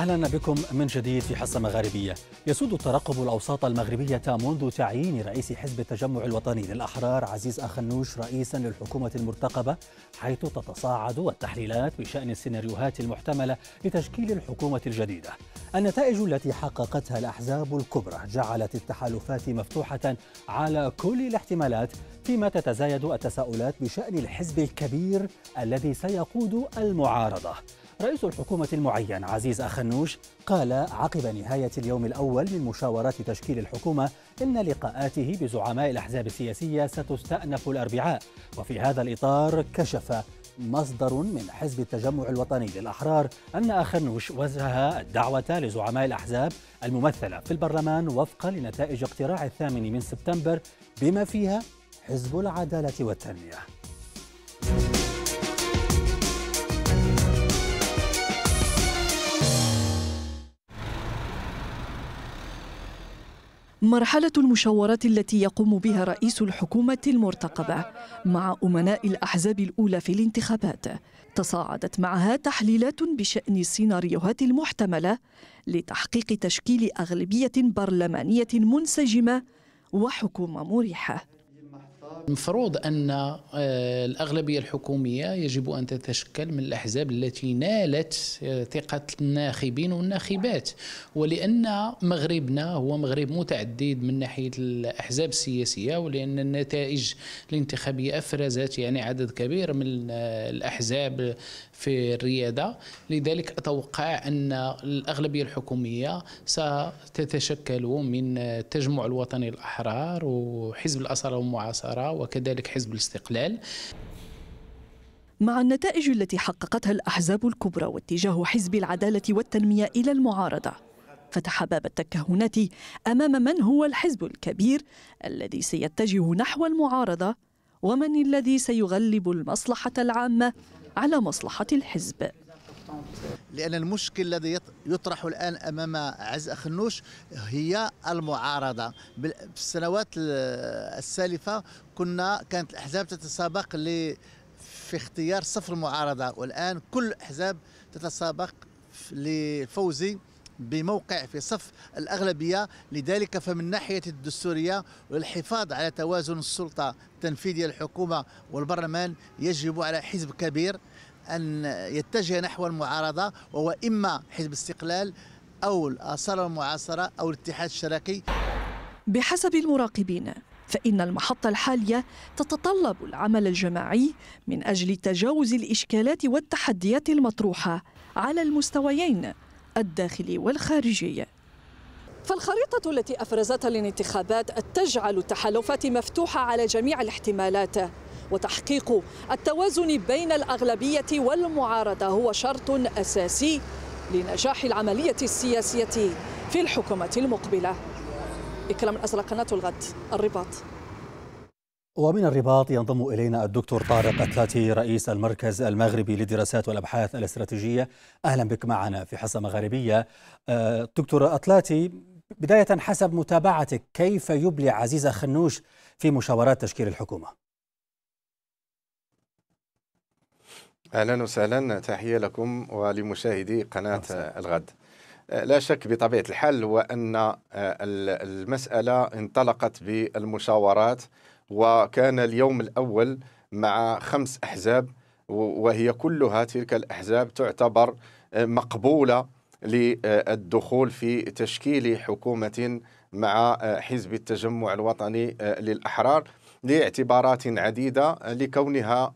أهلا بكم من جديد في حصة مغاربية يسود الترقب الأوساط المغربية منذ تعيين رئيس حزب التجمع الوطني للأحرار عزيز أخنوش رئيسا للحكومة المرتقبة حيث تتصاعد التحليلات بشأن السيناريوهات المحتملة لتشكيل الحكومة الجديدة النتائج التي حققتها الأحزاب الكبرى جعلت التحالفات مفتوحة على كل الاحتمالات فيما تتزايد التساؤلات بشأن الحزب الكبير الذي سيقود المعارضة رئيس الحكومة المعين عزيز أخنوش قال عقب نهاية اليوم الأول من مشاورات تشكيل الحكومة إن لقاءاته بزعماء الأحزاب السياسية ستستأنف الأربعاء وفي هذا الإطار كشف مصدر من حزب التجمع الوطني للأحرار أن أخنوش وجه الدعوة لزعماء الأحزاب الممثلة في البرلمان وفقا لنتائج اقتراع الثامن من سبتمبر بما فيها حزب العدالة والتنمية مرحلة المشاورات التي يقوم بها رئيس الحكومة المرتقبة مع أمناء الأحزاب الأولى في الانتخابات تصاعدت معها تحليلات بشأن السيناريوهات المحتملة لتحقيق تشكيل أغلبية برلمانية منسجمة وحكومة مريحة المفروض أن آه، الأغلبية الحكومية يجب أن تتشكل من الأحزاب التي نالت آه، ثقة الناخبين والناخبات ولأن مغربنا هو مغرب متعدد من ناحية الأحزاب السياسية ولأن النتائج الانتخابية أفرزت يعني عدد كبير من آه، الأحزاب في الريادة لذلك أتوقع أن الأغلبية الحكومية ستتشكل من التجمع الوطني الأحرار وحزب الاسره والمعاصرة وكذلك حزب الاستقلال مع النتائج التي حققتها الأحزاب الكبرى واتجاه حزب العدالة والتنمية إلى المعارضة فتح باب التكهنات أمام من هو الحزب الكبير الذي سيتجه نحو المعارضة ومن الذي سيغلب المصلحة العامة على مصلحة الحزب لأن المشكل الذي يطرح الآن أمام عز أخنوش هي المعارضة في السنوات السالفة كنا كانت الأحزاب تتسابق في اختيار صف المعارضة والآن كل الأحزاب تتسابق لفوز بموقع في صف الأغلبية لذلك فمن ناحية الدستورية والحفاظ على توازن السلطة التنفيذية للحكومة والبرلمان يجب على حزب كبير أن يتجه نحو المعارضة وهو إما حزب استقلال أو الأصالة المعاصرة أو الاتحاد الشراكي بحسب المراقبين فإن المحطة الحالية تتطلب العمل الجماعي من أجل تجاوز الإشكالات والتحديات المطروحة على المستويين الداخلي والخارجي فالخريطة التي أفرزتها الانتخابات تجعل التحالفات مفتوحة على جميع الاحتمالات وتحقيق التوازن بين الأغلبية والمعارضة هو شرط أساسي لنجاح العملية السياسية في الحكومة المقبلة إكرام الأزرق قناة الغد الرباط ومن الرباط ينضم إلينا الدكتور طارق أتلاتي رئيس المركز المغربي للدراسات والأبحاث الاستراتيجية أهلا بك معنا في حصة مغربية آه، دكتور أتلاتي بداية حسب متابعتك كيف يبلي عزيزة خنوش في مشاورات تشكيل الحكومة اهلا وسهلا تحيه لكم ولمشاهدي قناه الغد آه، لا شك بطبيعه الحال هو ان آه، المساله انطلقت بالمشاورات وكان اليوم الاول مع خمس احزاب وهي كلها تلك الاحزاب تعتبر آه، مقبوله للدخول في تشكيل حكومه مع حزب التجمع الوطني للاحرار لاعتبارات عديده لكونها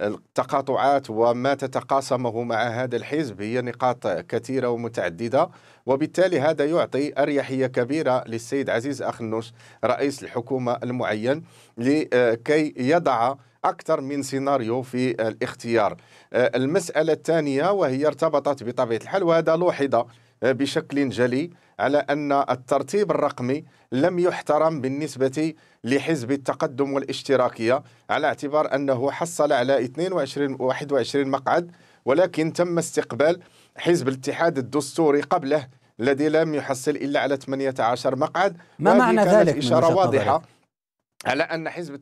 التقاطعات وما تتقاسمه مع هذا الحزب هي نقاط كثيرة ومتعددة وبالتالي هذا يعطي أريحية كبيرة للسيد عزيز أخنوش رئيس الحكومة المعين لكي يضع أكثر من سيناريو في الاختيار المسألة الثانية وهي ارتبطت بطبيعة الحال وهذا لوحظ بشكل جلي على أن الترتيب الرقمي لم يحترم بالنسبة لحزب التقدم والاشتراكية على اعتبار أنه حصل على 22 21 مقعد ولكن تم استقبال حزب الاتحاد الدستوري قبله الذي لم يحصل إلا على 18 مقعد ما معنى ذلك إشارة واضحة على أن حزب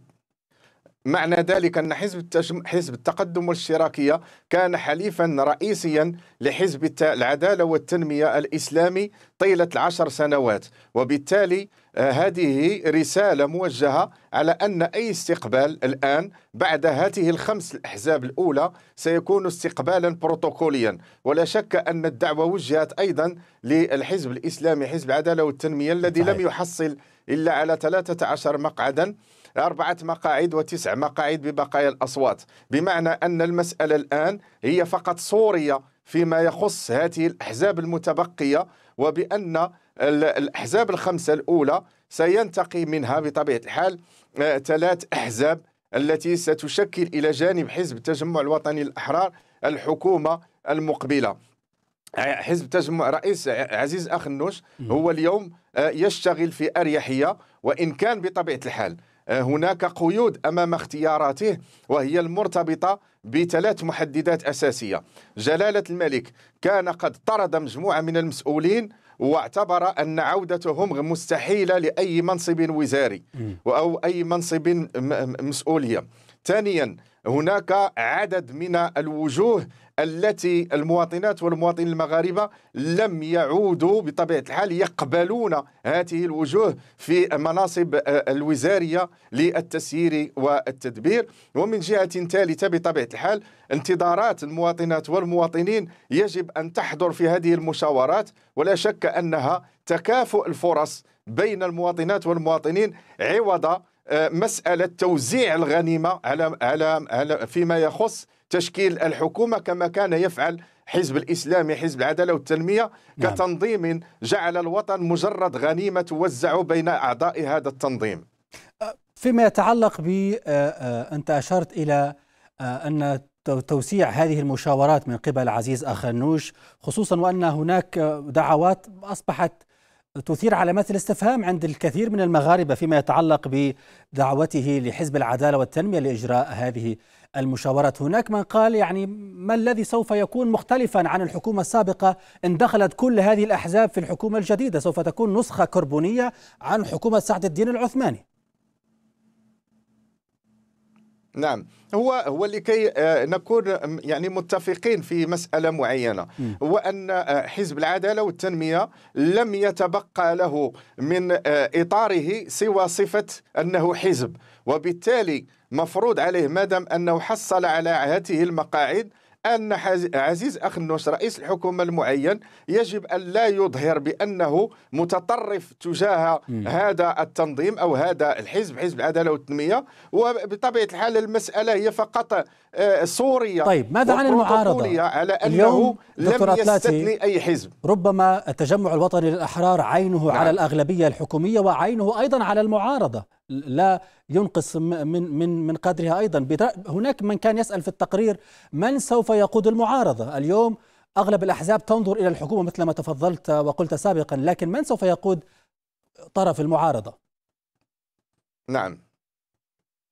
معنى ذلك أن حزب التجم... حزب التقدم والاشتراكية كان حليفا رئيسيا لحزب الت... العدالة والتنمية الإسلامي طيلة العشر سنوات وبالتالي آه، هذه رسالة موجهة على أن أي استقبال الآن بعد هذه الخمس الأحزاب الأولى سيكون استقبالا بروتوكوليا ولا شك أن الدعوة وجهت أيضا للحزب الإسلامي حزب العدالة والتنمية الذي لم يحصل إلا على 13 مقعدا أربعة مقاعد وتسع مقاعد ببقايا الأصوات بمعنى أن المسألة الآن هي فقط صورية فيما يخص هذه الأحزاب المتبقية وبأن الأحزاب الخمسة الأولى سينتقي منها بطبيعة الحال آه، ثلاث أحزاب التي ستشكل إلى جانب حزب التجمع الوطني الأحرار الحكومة المقبلة حزب تجمع رئيس عزيز أخنوش هو اليوم آه، يشتغل في أريحية وإن كان بطبيعة الحال آه، هناك قيود امام اختياراته وهي المرتبطه بثلاث محددات اساسيه جلاله الملك كان قد طرد مجموعه من المسؤولين واعتبر ان عودتهم مستحيله لاي منصب وزاري او اي منصب مسؤوليه ثانيا هناك عدد من الوجوه التي المواطنات والمواطنين المغاربه لم يعودوا بطبيعه الحال يقبلون هذه الوجوه في مناصب آه، الوزاريه للتسيير والتدبير ومن جهه ثالثه بطبيعه الحال انتظارات المواطنات والمواطنين يجب ان تحضر في هذه المشاورات ولا شك انها تكافؤ الفرص بين المواطنات والمواطنين عوض آه، مساله توزيع الغنيمه على على, على فيما يخص تشكيل الحكومه كما كان يفعل حزب الاسلامي حزب العداله والتنميه نعم. كتنظيم جعل الوطن مجرد غنيمه توزع بين اعضاء هذا التنظيم آه، فيما يتعلق ب آه، انت اشرت الى ان توسيع هذه المشاورات من قبل عزيز أخنوش خصوصا وأن هناك دعوات أصبحت تثير علامات الاستفهام عند الكثير من المغاربة فيما يتعلق بدعوته لحزب العدالة والتنمية لإجراء هذه المشاورات هناك من قال يعني ما الذي سوف يكون مختلفا عن الحكومة السابقة إن دخلت كل هذه الأحزاب في الحكومة الجديدة سوف تكون نسخة كربونية عن حكومة سعد الدين العثماني نعم هو هو لكي آه، نكون يعني متفقين في مساله معينه هو ان آه، حزب العداله والتنميه لم يتبقى له من آه، اطاره سوى صفه انه حزب وبالتالي مفروض عليه ما دام انه حصل على عهته المقاعد أن عزيز أخ النوس رئيس الحكومة المعين يجب أن لا يظهر بأنه متطرف تجاه هذا التنظيم أو هذا الحزب حزب العدالة والتنمية وبطبيعة الحال المسألة هي فقط آه، صوريه طيب ماذا عن المعارضة؟ على أنه اليوم لم يستثني أي حزب ربما التجمع الوطني للأحرار عينه نعم. على الأغلبية الحكومية وعينه أيضا على المعارضة لا ينقص من من من قدرها ايضا هناك من كان يسال في التقرير من سوف يقود المعارضه اليوم اغلب الاحزاب تنظر الى الحكومه مثل ما تفضلت وقلت سابقا لكن من سوف يقود طرف المعارضه نعم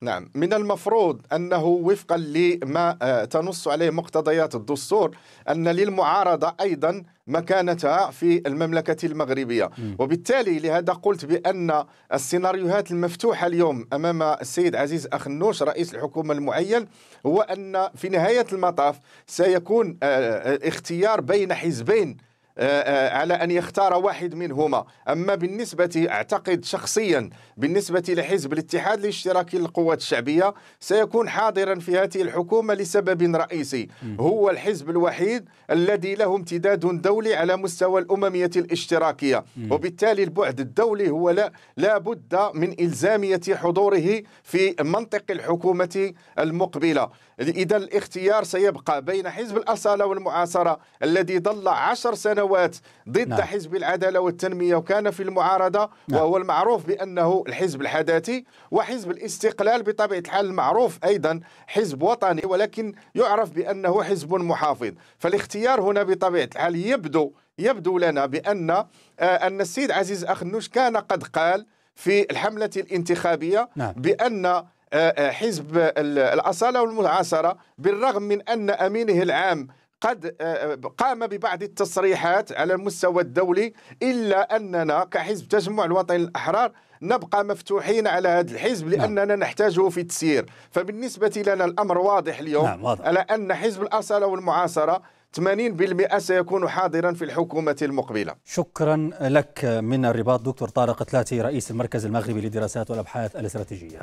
نعم من المفروض أنه وفقا لما آه، تنص عليه مقتضيات الدستور أن للمعارضة أيضا مكانتها في المملكة المغربية م. وبالتالي لهذا قلت بأن السيناريوهات المفتوحة اليوم أمام السيد عزيز أخنوش رئيس الحكومة المعين هو أن في نهاية المطاف سيكون آه، آه، اختيار بين حزبين آه، آه، على أن يختار واحد منهما أما بالنسبة أعتقد شخصيا بالنسبة لحزب الاتحاد الاشتراكي للقوات الشعبية سيكون حاضرا في هذه الحكومة لسبب رئيسي هو الحزب الوحيد الذي له امتداد دولي على مستوى الأممية الاشتراكية وبالتالي البعد الدولي هو لا, لا بد من إلزامية حضوره في منطق الحكومة المقبلة إذا الاختيار سيبقى بين حزب الأصالة والمعاصرة الذي ظل عشر سنوات سنوات ضد نعم. حزب العداله والتنميه وكان في المعارضه نعم. وهو المعروف بانه الحزب الحداثي وحزب الاستقلال بطبيعه الحال المعروف ايضا حزب وطني ولكن يعرف بانه حزب محافظ فالاختيار هنا بطبيعه الحال يبدو يبدو لنا بان آه، ان السيد عزيز اخنوش كان قد قال في الحمله الانتخابيه نعم. بان آه، آه، حزب الاصاله والمعاصره بالرغم من ان امينه العام قد آه، آه، قام ببعض التصريحات على المستوى الدولي إلا أننا كحزب تجمع الوطني الأحرار نبقى مفتوحين على هذا الحزب نعم. لاننا نعم. نحتاجه في التسيير فبالنسبه لنا الامر واضح اليوم نعم واضح. على ان حزب الاصاله والمعاصره 80% سيكون حاضرا في الحكومة المقبلة شكرا لك من الرباط دكتور طارق تلاتي رئيس المركز المغربي للدراسات والأبحاث الاستراتيجية